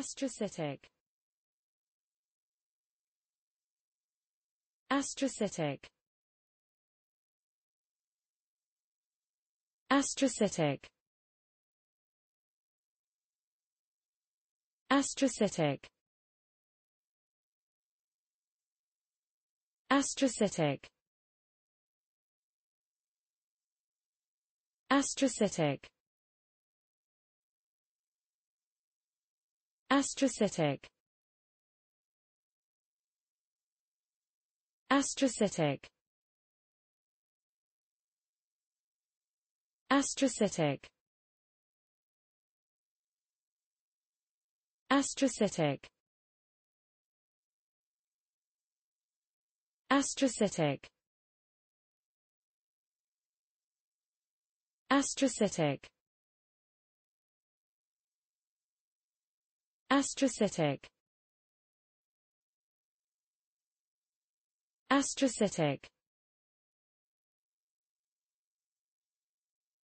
Astrocytic Astrocytic Astrocytic Astrocytic Astrocytic Astrocytic Astrocytic Astrocytic Astrocytic Astrocytic Astrocytic Astrocytic Astrocytic Astrocytic